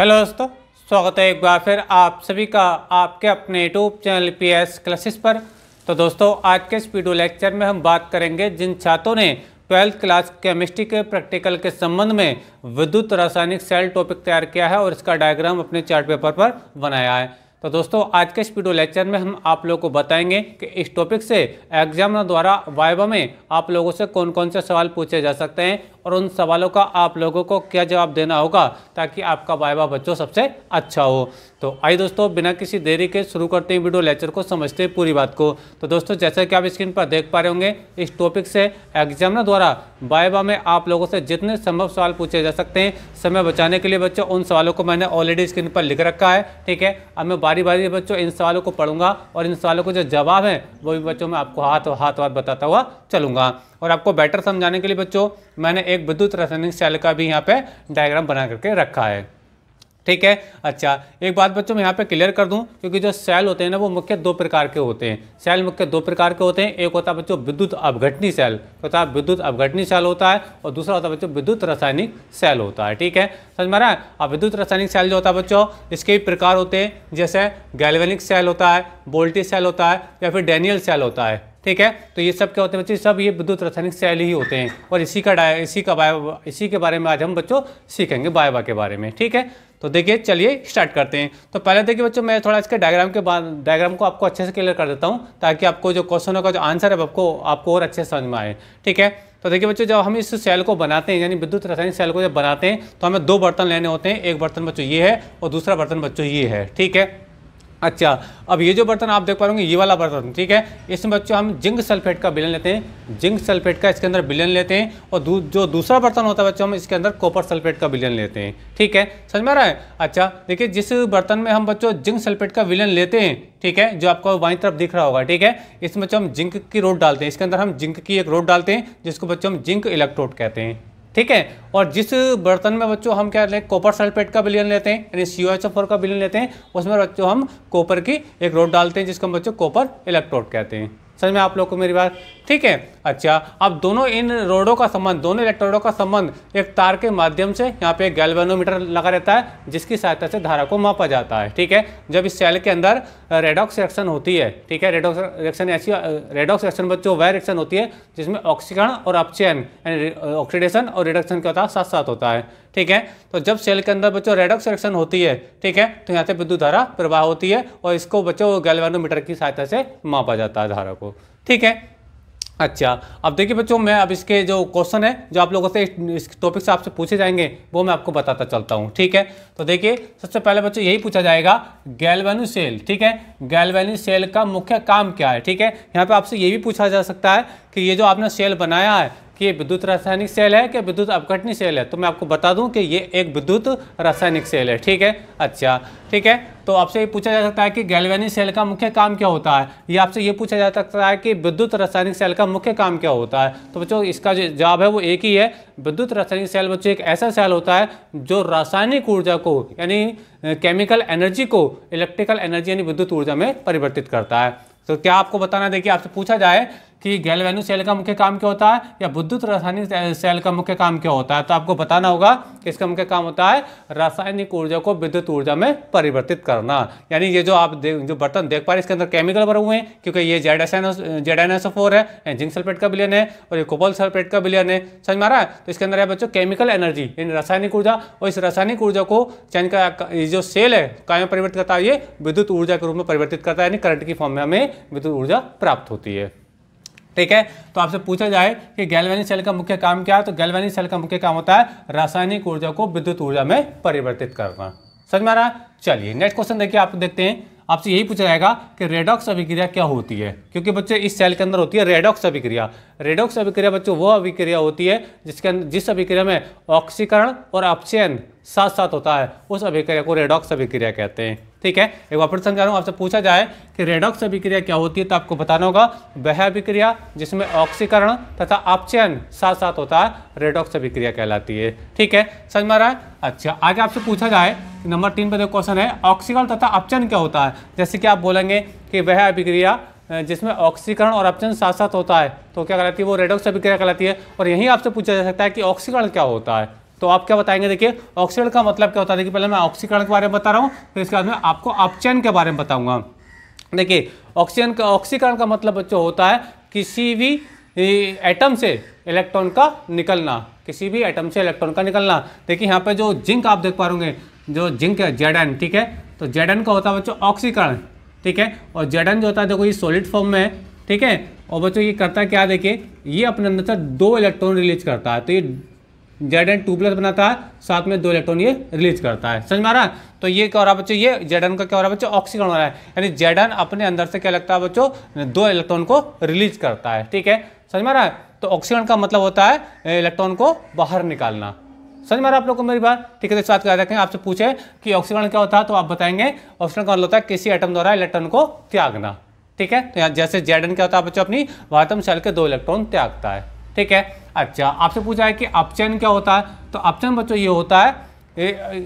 hello दोस्तों स्वागत है एक बार फिर आप सभी का आपके अपने YouTube channel P S classes पर तो दोस्तों आज के इस वीडियो लेक्चर में हम बात करेंगे जिन छात्रों ने ट्वेल्थ क्लास केमिस्ट्री के प्रैक्टिकल के संबंध में विद्युत रासायनिक सेल टॉपिक तैयार किया है और इसका डायग्राम अपने चार्ट पेपर पर बनाया है तो दोस्तों आज के इस वीडियो लेक्चर में हम आप लोगों को बताएंगे कि इस टॉपिक से एग्जाम द्वारा वाइवा में आप लोगों से कौन कौन से सवाल पूछे जा सकते हैं और उन सवालों का आप लोगों को क्या जवाब देना होगा ताकि आपका वाइवा बच्चों सबसे अच्छा हो तो आइए दोस्तों बिना किसी देरी के शुरू करते हैं वीडियो लेक्चर को समझते हैं पूरी बात को तो दोस्तों जैसा कि आप स्क्रीन पर देख पा रहे होंगे इस टॉपिक से एग्जामिनर द्वारा बायबा में आप लोगों से जितने संभव सवाल पूछे जा सकते हैं समय बचाने के लिए बच्चों उन सवालों को मैंने ऑलरेडी स्क्रीन पर लिख रखा है ठीक है अब मैं बारी बारी बच्चों इन सवालों को पढ़ूंगा और इन सवालों के जो जवाब हैं वो भी बच्चों में आपको हाथ हाथ हाथ बताता हुआ चलूँगा और आपको बेटर समझाने के लिए बच्चों मैंने एक विद्युत रासायनिक शैल का भी यहाँ पर डायग्राम बना करके रखा है ठीक है अच्छा एक बात बच्चों मैं यहाँ पे क्लियर कर दूँ क्योंकि जो सेल होते हैं ना वो मुख्य दो प्रकार के होते हैं सेल मुख्य दो प्रकार के होते हैं एक होता है बच्चों विद्युत अवघटनी सेल होता है विद्युत अवघटनी सेल होता है और दूसरा होता है बच्चों विद्युत रासायनिक सेल होता है ठीक है समझ में आ रहा है अब विद्युत रासायनिक सेल जो होता है बच्चों इसके भी प्रकार होते हैं जैसे गैलवेनिक सेल होता है बोल्टी सेल होता है या फिर डेनियल सेल होता है ठीक है तो ये सब क्या होते हैं बच्चे सब ये विद्युत रासायनिक सेल ही होते हैं और इसी का डाय इसी का बायो इसी के बारे में आज हम बच्चों सीखेंगे बायोबा के बारे में ठीक है तो देखिए चलिए स्टार्ट करते हैं तो पहले देखिए बच्चों मैं थोड़ा इसके डायग्राम के बाद डायग्राम को आपको अच्छे से क्लियर कर देता हूँ ताकि आपको जो क्वेश्चनों का जो आंसर है आपको आपको और अच्छे समझ में आए ठीक है तो देखिए बच्चों जब हम इस सेल को बनाते हैं यानी विद्युत रासायनिक सेल को जब बनाते हैं तो हमें दो बर्तन लेने होते हैं एक बर्तन बच्चों ये है और दूसरा बर्तन बच्चों ये है ठीक है अच्छा अब ये जो बर्तन आप देख पा रहे ये वाला बर्तन ठीक है इसमें बच्चों हम जिंक सल्फेट का बिलन लेते हैं जिंक सल्फेट का इसके अंदर बिलन लेते हैं और दू, जो दूसरा बर्तन होता है बच्चों हम इसके अंदर कॉपर सल्फेट का बिलन लेते हैं ठीक है समझ में आ रहा है अच्छा देखिए जिस बर्तन में हम बच्चों जिंक सल्फेट का बिलन लेते हैं ठीक है जो आपको बाई तरफ दिख रहा होगा ठीक है इसमें बच्चों हम जिंक की रोड डालते हैं इसके अंदर हम जिंक की एक रोड डालते हैं जिसको बच्चों हम जिंक इलेक्ट्रोड कहते हैं ठीक है और जिस बर्तन में बच्चों हम क्या लें कॉपर सल्फेट का बिलियन लेते हैं यानी सी का बिलियन लेते हैं उसमें बच्चों हम कॉपर की एक रोड डालते हैं जिसको हम बच्चों कॉपर इलेक्ट्रोड कहते हैं समझ में आप लोग को मेरी बात ठीक है अच्छा अब दोनों इन रोडों का संबंध दोनों इलेक्ट्रोडों का संबंध एक तार के माध्यम से यहाँ पे गैल्वेनोमीटर लगा रहता है जिसकी सहायता से धारा को मापा जाता है ठीक है जब इस सेल के अंदर रेडॉक्स रिएक्शन होती है ठीक है रेडॉक्स रिएक्शन ऐसी रेडॉक्स रिएक्शन बच्चों वह रिएक्शन होती है जिसमें ऑक्सीकरण और अपचयन यानी ऑक्सीडेशन और रिडक्शन के साथ साथ होता है ठीक है तो जब सेल के अंदर बच्चों रेडॉक्स रिएक्शन होती है ठीक है तो यहाँ से विद्युत धारा प्रवाह होती है और इसको बच्चों गैल्वेनोमीटर की सहायता से मापा जाता है धारा को ठीक है अच्छा अब देखिए बच्चों मैं अब इसके जो क्वेश्चन है जो आप लोगों से इस टॉपिक से आपसे पूछे जाएंगे वो मैं आपको बताता चलता हूँ ठीक है तो देखिए सबसे पहले बच्चों यही पूछा जाएगा गैलवेनी सेल ठीक है गैलवेनी सेल का मुख्य काम क्या है ठीक है यहाँ पे आपसे ये भी पूछा जा सकता है कि ये जो आपने सेल बनाया है कि ये विद्युत रासायनिक सेल है कि विद्युत अपघटनी सेल है तो मैं आपको बता दूं कि ये एक विद्युत रासायनिक सेल है ठीक है अच्छा ठीक है तो आपसे ये पूछा जा सकता है कि गैलवेनिक सेल का मुख्य काम क्या होता है या आपसे ये पूछा जा सकता है कि विद्युत रासायनिक सेल का मुख्य काम क्या होता है तो बच्चों इसका जो जवाब है वो एक ही है विद्युत रासायनिक सेल बच्चों एक ऐसा सेल होता है जो रासायनिक ऊर्जा को यानी केमिकल एनर्जी को इलेक्ट्रिकल एनर्जी यानी विद्युत ऊर्जा में परिवर्तित करता है तो क्या आपको बताना देखिए आपसे पूछा जाए कि गैलवेनु सेल का मुख्य काम क्या होता है या विद्युत रासायनिक सेल का मुख्य काम क्या होता है तो आपको बताना होगा कि इसका मुख्य काम होता है रासायनिक ऊर्जा को विद्युत ऊर्जा में परिवर्तित करना यानी ये जो आप देख जो बर्तन देख पा रहे इसके अंदर केमिकल भरे हुए हैं क्योंकि ये जेड जेड एन एस है जिंक सल्फेट का बिलियन है और ये कोबल सल्फेट का बिलियन है समझ मारा है तो इसके अंदर है बच्चों केमिकल एनर्जी यानी रासायनिक ऊर्जा और इस रासायनिक ऊर्जा को चैन का ये जो सेल है काय में परिवर्तित करता है ये विद्युत ऊर्जा के रूप में परिवर्तित करता है यानी करंट की फॉर्म में हमें विद्युत ऊर्जा प्राप्त होती है ठीक है तो आपसे पूछा जाए कि गैलवेनिक सेल का मुख्य काम क्या है तो गैलवेनिक सेल का मुख्य काम होता है रासायनिक ऊर्जा को विद्युत ऊर्जा में परिवर्तित करना समझ में आ रहा है चलिए नेक्स्ट क्वेश्चन देखिए आप देखते हैं आपसे यही पूछा जाएगा कि रेडॉक्स अभिक्रिया क्या होती है क्योंकि बच्चे इस सेल के अंदर होती है रेडॉक्स अभिक्रिया रेडॉक्स अभिक्रिया बच्चों वो अभिक्रिया होती है जिसके अंदर जिस अभिक्रिया में ऑक्सीकरण और अपचयन साथ साथ होता है उस अभिक्रिया को रेडॉक्स अभिक्रिया कहते हैं ठीक है एक बार फिर समझा रहा हूँ आपसे पूछा जाए कि रेडॉक्स अभिक्रिया क्या होती है तो आपको बताना होगा वह अभिक्रिया जिसमें ऑक्सीकरण तथा अपचयन साथ साथ होता है रेडॉक्स अभिक्रिया कहलाती है ठीक है समझ में आ रहा है अच्छा आगे आपसे पूछा जाए नंबर तीन पर जो क्वेश्चन है ऑक्सीकरण तथा अपचयन क्या होता है जैसे कि आप बोलेंगे कि वह अभिक्रिया जिसमें ऑक्सीकरण और अपचन साथ साथ होता है तो क्या कहलाती है वो रेडॉक्स अभिक्रिया कहलाती है और यहीं आपसे पूछा जा सकता है कि ऑक्सीकरण क्या होता है तो आप क्या बताएंगे देखिए ऑक्सीकरण का मतलब क्या होता है देखिए पहले मैं ऑक्सीकरण के बारे में बता रहा हूँ फिर इसके बाद में आपको अपचयन के बारे में बताऊंगा देखिए ऑक्सीजन का ऑक्सीकरण का मतलब जो होता है किसी भी एटम से इलेक्ट्रॉन का निकलना किसी भी एटम से इलेक्ट्रॉन का निकलना देखिए यहाँ पे जो जिंक आप देख पा रहे जो जिंक है जेडन ठीक है तो जेडन का होता है बच्चों ऑक्सीकरण ठीक है और जेडन जो होता है देखो ये सॉलिड फॉर्म में है ठीक है और बच्चों ये करता क्या देखिए ये अपने अंदर से दो इलेक्ट्रॉन रिलीज करता है तो ये जेड एन टू प्लस बनाता है साथ में दो इलेक्ट्रॉन ये रिलीज करता है समझ में आ रहा है तो ये क्या हो रहा है बच्चों ये जेड एन का क्या हो रहा है बच्चों ऑक्सीकरण हो रहा है यानी जेड एन अपने अंदर से क्या लगता है बच्चों दो इलेक्ट्रॉन को रिलीज करता है ठीक है समझ में आ रहा है तो ऑक्सीकरण का मतलब होता है इलेक्ट्रॉन को बाहर निकालना समझ में आ रहा है आप लोग को मेरी बात ठीक है तो इस बात कर रखें आपसे पूछे कि ऑक्सीकरण क्या होता है तो आप बताएंगे ऑक्सीकरण का मतलब होता है किसी एटम द्वारा इलेक्ट्रॉन को त्यागना ठीक है तो यहाँ जैसे जेड एन क्या होता है बच्चों अपनी वातम सेल के दो इलेक्ट्रॉन त्यागता है ठीक है अच्छा आपसे पूछा है कि अपचयन क्या होता है तो अपचयन बच्चों ये होता है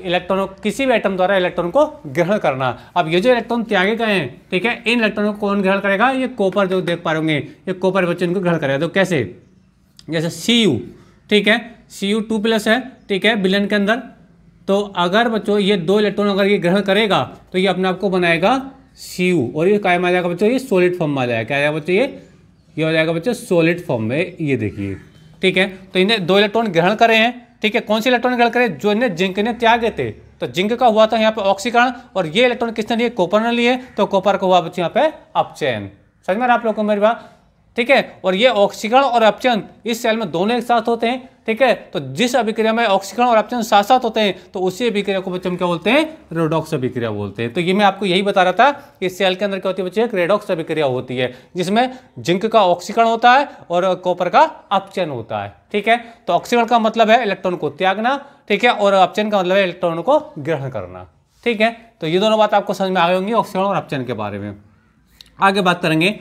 इलेक्ट्रॉनों किसी भी एटम द्वारा इलेक्ट्रॉन को ग्रहण करना अब ये जो इलेक्ट्रॉन त्यागे गए हैं ठीक है इन इलेक्ट्रॉनों को कौन ग्रहण करेगा ये कोपर जो देख पा रहे ये कोपर बच्चों इनको ग्रहण करेगा तो कैसे जैसे सी ठीक है सी यू टू प्लस है ठीक है बिलियन के अंदर तो अगर बच्चों ये दो इलेक्ट्रॉन अगर ये ग्रहण करेगा तो ये अपने आप को बनाएगा सी यू और ये कायम आ जाएगा बच्चों ये सॉलिड फॉर्म में आ जाएगा क्या आ जाएगा बच्चों ये ये हो जाएगा बच्चों सॉलिड फॉर्म में ये देखिए ठीक है तो इन्हें दो इलेक्ट्रॉन ग्रहण करे हैं ठीक है कौन से इलेक्ट्रॉन ग्रहण करे जो इन्हें जिंक ने त्यागे थे तो जिंक का हुआ था यहाँ पे ऑक्सीकरण और ये इलेक्ट्रॉन किसने लिए कॉपर ने लिए तो कॉपर का हुआ यहाँ पे अपचयन समझ में आप लोग को मेरी बात ठीक है और ये ऑक्सीकरण और अपचन इस सेल में दोनों एक साथ होते हैं ठीक है तो जिस अभिक्रिया में ऑक्सीकरण और अपचन साथ साथ होते हैं तो उसी अभिक्रिया को बच्चे हम क्या बोलते हैं रेडॉक्स अभिक्रिया बोलते हैं तो ये मैं आपको यही बता रहा था कि सेल के अंदर क्या होती है बच्चे एक रेडॉक्स अभिक्रिया होती है जिसमें जिंक का ऑक्सीकरण होता है और कॉपर का अपचन होता है ठीक है तो ऑक्सीकरण का मतलब है इलेक्ट्रॉन को त्यागना ठीक है और अपचन का मतलब है इलेक्ट्रॉन को ग्रहण करना ठीक है तो ये दोनों बात आपको समझ में आ गई होंगी ऑक्सीकरण और अपचन के बारे में आगे बात करेंगे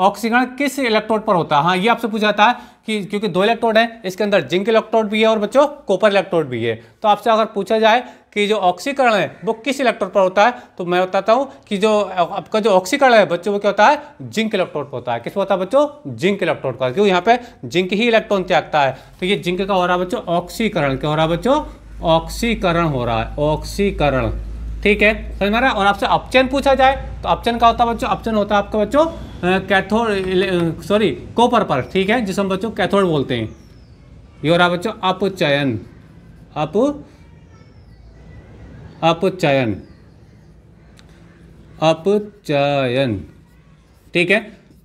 ऑक्सीकरण किस इलेक्ट्रोड पर होता है हाँ ये आपसे पूछा जाता है कि क्योंकि दो इलेक्ट्रोड हैं इसके अंदर जिंक इलेक्ट्रोड भी है और बच्चों कॉपर इलेक्ट्रोड भी है तो आपसे अगर पूछा जाए कि जो ऑक्सीकरण है वो किस इलेक्ट्रोड पर होता है तो मैं बताता हूँ कि जो आपका जो ऑक्सीकरण है बच्चों वो क्या होता है जिंक इलेक्ट्रोड पर होता है किस होता है बच्चों जिंक इलेक्ट्रोड का क्योंकि यहाँ पे जिंक ही इलेक्ट्रॉन त्यागता है तो ये जिंक का हो रहा है बच्चों ऑक्सीकरण क्या हो रहा है बच्चों ऑक्सीकरण हो रहा है ऑक्सीकरण ठीक है समझ में आ रहा है और आपसे ऑप्शन पूछा जाए तो ऑप्शन का होता है बच्चों ऑप्शन होता है आपका बच्चों कैथोड सॉरी कोपर पर ठीक है जिसे हम बच्चों कैथोड बोलते हैं ये हो रहा बच्चों अपचयन अप अपचयन अपचयन ठीक है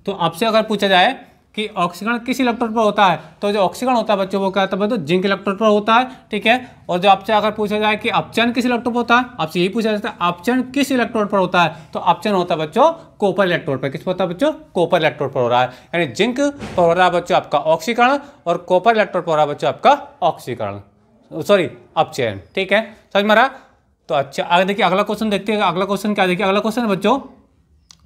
तो आपसे अगर पूछा जाए कि ऑक्सीकरण किस इलेक्ट्रोड पर होता है तो जो ऑक्सीकरण होता है बच्चों वो क्या होता है बच्चों जिंक इलेक्ट्रोड पर होता है ठीक है और जो आपसे अगर पूछा जाए कि अपचन किस इलेक्ट्रोड पर होता है आपसे यही पूछा जाता है अपचन किस इलेक्ट्रोड पर होता है तो अपचन होता है बच्चों कोपर इलेक्ट्रोड पर किस पर होता है बच्चों कोपर इलेक्ट्रोड पर हो रहा है यानी जिंक पर हो रहा है बच्चों आपका ऑक्सीकरण और कोपर इलेक्ट्रोड पर हो रहा है बच्चों आपका ऑक्सीकरण सॉरी अपचयन ठीक है समझ मारा तो अच्छा आगे देखिए अगला क्वेश्चन देखते हैं अगला क्वेश्चन क्या देखिए अगला क्वेश्चन है बच्चों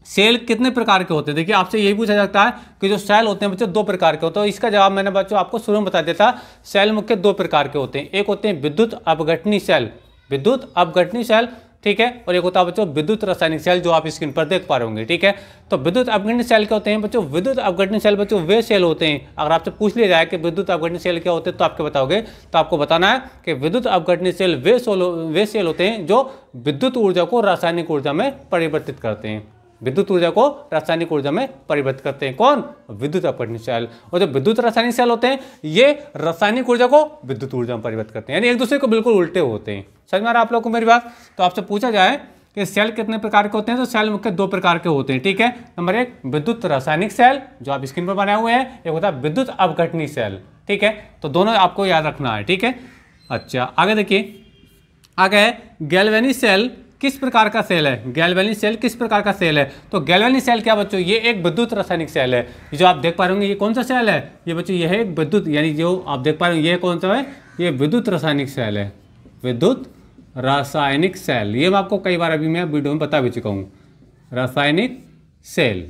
सेल कितने प्रकार के होते हैं देखिए आपसे यही पूछा जाता है कि जो सेल होते हैं बच्चों दो प्रकार के होते हैं इसका जवाब मैंने बच्चों आपको शुरू में बता दिया था सेल मुख्य दो प्रकार के होते हैं एक होते हैं विद्युत अपघटनी सेल विद्युत अपघटनी सेल ठीक है और एक होता है बच्चों विद्युत रासायनिक सेल जो आप स्क्रीन पर देख पा रहे होंगे ठीक है तो विद्युत अपघटनी सेल क्या होते हैं बच्चों विद्युत अपघटनी सेल बच्चों वे सेल होते हैं अगर आपसे पूछ लिया जाए कि विद्युत अपघटनी सेल क्या होते हैं तो आपके बताओगे तो आपको बताना है कि विद्युत अपघटनी सेल वे सेल वे सेल होते हैं जो विद्युत ऊर्जा को रासायनिक ऊर्जा में परिवर्तित करते हैं विद्युत ऊर्जा को रासायनिक ऊर्जा में परिवर्तित करते हैं कौन विद्युत अपघटन सेल और जो विद्युत रासायनिक सेल होते हैं ये रासायनिक ऊर्जा को विद्युत ऊर्जा में परिवर्तित करते हैं यानी एक दूसरे को बिल्कुल उल्टे होते हैं समझ में आ रहा आप लोग को मेरी बात तो आपसे पूछा जाए कि सेल कितने प्रकार के होते हैं तो सेल मुख्य दो प्रकार के होते हैं ठीक है नंबर एक विद्युत रासायनिक सेल जो आप स्क्रीन पर बनाए हुए हैं एक होता है विद्युत अवघटनी सेल ठीक है तो दोनों आपको याद रखना है ठीक है अच्छा आगे देखिए आगे है गैल्वेनी सेल किस प्रकार का सेल है गैलवेनिक सेल किस प्रकार का सेल है तो गैलवेनिक सेल क्या बच्चों ये एक विद्युत रासायनिक सेल है जो आप देख पा रहे होंगे ये कौन सा सेल है ये बच्चों ये है एक विद्युत यानी जो आप देख पा रहे हो ये कौन सा है ये विद्युत रासायनिक सेल है विद्युत रासायनिक सेल ये मैं आपको कई बार अभी मैं वीडियो में बता भी चुका हूँ रासायनिक सेल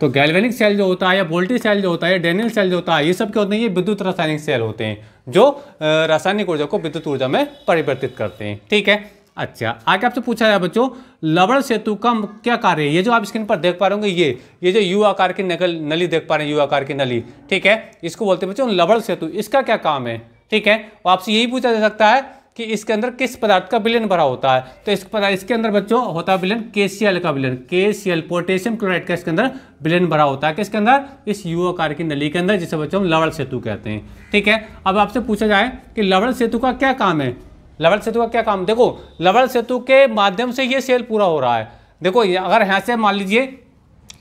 तो गैल्वेनिक सेल जो होता है या वोल्टी सेल जो होता है डेनियल सेल जो होता है ये सब क्या होते हैं ये विद्युत रासायनिक सेल होते हैं जो रासायनिक ऊर्जा को विद्युत ऊर्जा में परिवर्तित करते हैं ठीक है अच्छा आगे आपसे पूछा जाए बच्चों लवण सेतु का क्या कार्य है ये जो आप स्क्रीन पर देख पा रहे होंगे ये ये जो यू आकार की नकल नली देख पा रहे हैं यू आकार की नली ठीक है इसको बोलते हैं बच्चों लवण सेतु इसका क्या काम है ठीक है और आपसे यही पूछा जा सकता है कि इसके अंदर किस पदार्थ का विलयन भरा होता है तो इस पदार्थ इसके अंदर बच्चों होता है विलयन के का विलयन के पोटेशियम क्लोराइड का इसके अंदर विलयन भरा होता है किसके अंदर इस यू आकार की नली के अंदर जिसे बच्चों हम लवण सेतु कहते हैं ठीक है अब आपसे पूछा जाए कि लवण सेतु का क्या काम है लवल सेतु का क्या काम देखो लवल सेतु के माध्यम से ये सेल पूरा हो रहा है देखो अगर यहाँ से मान लीजिए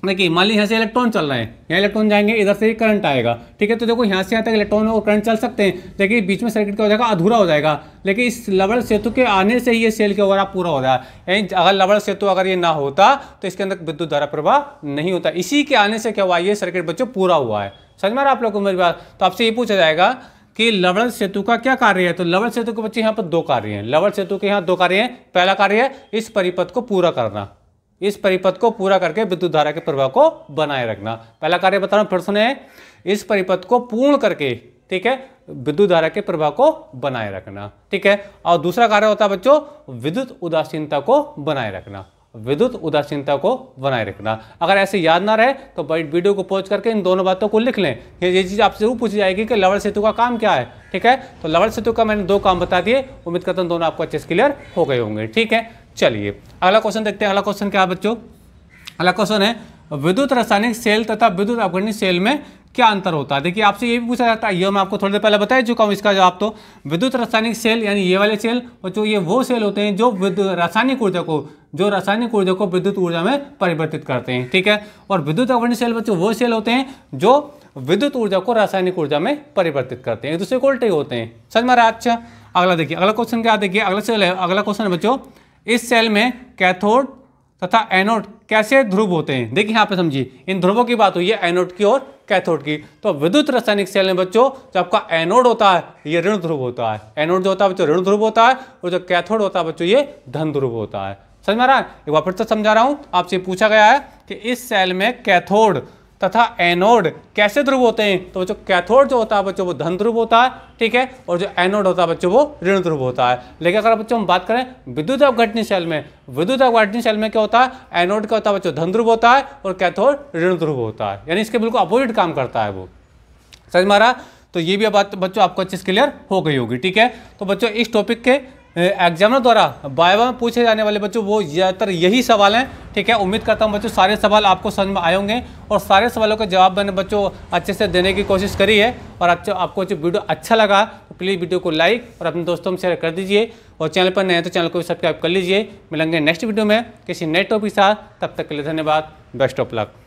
देखिए मान लीजिए यहाँ से इलेक्ट्रॉन चल रहे हैं यहाँ इलेक्ट्रॉन जाएंगे इधर से ही करंट आएगा ठीक है तो देखो यहाँ से यहाँ तक इलेक्ट्रॉन और करंट चल सकते हैं लेकिन बीच में सर्किट क्या हो जाएगा अधूरा हो जाएगा लेकिन इस लवल सेतु के आने से ही ये सेल के वगैरह पूरा हो रहा है यानी अगर लवल सेतु अगर ये ना होता तो इसके अंदर विद्युत धारा प्रवाह नहीं होता इसी के आने से क्या हुआ ये सर्किट बच्चों पूरा हुआ है समझ में आप लोग को मेरी बात तो आपसे ये पूछा जाएगा कि लवण सेतु का क्या कार्य है तो लवण सेतु के बच्चे यहाँ पर दो कार्य हैं लवण सेतु के यहाँ दो कार्य हैं पहला कार्य है इस परिपथ को पूरा करना इस परिपथ को पूरा करके विद्युत धारा के प्रभाव को बनाए रखना पहला कार्य बता रहा हूँ फिर सुने इस परिपथ को पूर्ण करके ठीक है विद्युत धारा के प्रभाव को बनाए रखना ठीक है और दूसरा कार्य होता है बच्चों विद्युत उदासीनता को बनाए रखना विद्युत उदासीनता को बनाए रखना अगर ऐसे याद ना रहे तो वीडियो को पॉज करके इन दोनों बातों को लिख लें ये चीज़ आपसे जरूर पूछी जाएगी कि लवड़ सेतु का काम क्या है ठीक है तो लवण सेतु का मैंने दो काम बता दिए उम्मीद करता हूँ दोनों आपको अच्छे से क्लियर हो गए होंगे ठीक है चलिए अगला क्वेश्चन देखते हैं अगला क्वेश्चन क्या बच्चों अगला क्वेश्चन है विद्युत रासायनिक सेल तथा विद्युत अवगणित सेल में क्या अंतर होता है देखिए आपसे ये भी पूछा जाता है ये मैं आपको थोड़ी देर पहले बता चुका हूँ इसका जवाब तो विद्युत रासायनिक सेल यानी ये वाले सेल और जो ये वो सेल होते हैं जो रासायनिक ऊर्जा को जो रासायनिक ऊर्जा को विद्युत ऊर्जा में परिवर्तित करते हैं ठीक है और विद्युत अवर्ण सेल बच्चों वो सेल होते हैं जो विद्युत ऊर्जा को रासायनिक ऊर्जा में परिवर्तित करते हैं एक दूसरे को उल्टे होते हैं सर मारा अच्छा अगला देखिए अगला क्वेश्चन क्या देखिए अगला सेल है अगला क्वेश्चन है बच्चों इस सेल में कैथोड तथा एनोड कैसे ध्रुव होते हैं देखिए यहाँ पे समझिए इन ध्रुवों की बात हुई है एनोड की ओर कैथोड की तो विद्युत रासायनिक सेल में बच्चों जो आपका एनोड होता है ये ऋण ध्रुव होता है एनोड जो होता है बच्चों ऋण ध्रुव होता है और जो कैथोड होता है बच्चों ये धन ध्रुव होता है समझ में आ रहा है एक बार फिर से समझा रहा हूँ आपसे पूछा गया है कि इस सेल में कैथोड तथा एनोड कैसे ध्रुव होते हैं तो बच्चों कैथोड जो होता है बच्चों वो धन ध्रुव होता है ठीक है और जो एनोड होता है बच्चों वो ऋण ध्रुव होता है लेकिन अगर बच्चों हम बात करें विद्युत अवघटनी शैल में विद्युत अवघटनी शैल में क्या होता है एनोड क्या होता है बच्चों धन ध्रुव होता है और कैथोड ऋण ध्रुव होता है यानी इसके बिल्कुल अपोजिट काम करता है वो समझ मारा तो ये भी बात बच्चों आपको अच्छे से क्लियर हो गई होगी ठीक है तो बच्चों इस टॉपिक के एग्जामर द्वारा बायवा में पूछे जाने वाले बच्चों वो ज़्यादातर यही सवाल हैं ठीक है उम्मीद करता हूँ बच्चों सारे सवाल आपको समझ में आए होंगे और सारे सवालों का जवाब मैंने बच्चों अच्छे से देने की कोशिश करी है और अच्छा आपको जो वीडियो अच्छा लगा तो प्लीज़ वीडियो को लाइक और अपने दोस्तों में शेयर कर दीजिए और चैनल पर नए तो चैनल को सब्सक्राइब कर लीजिए मिलेंगे नेक्स्ट वीडियो में किसी नए टॉपिक के साथ तब तक के लिए धन्यवाद बेस्ट ऑफ लक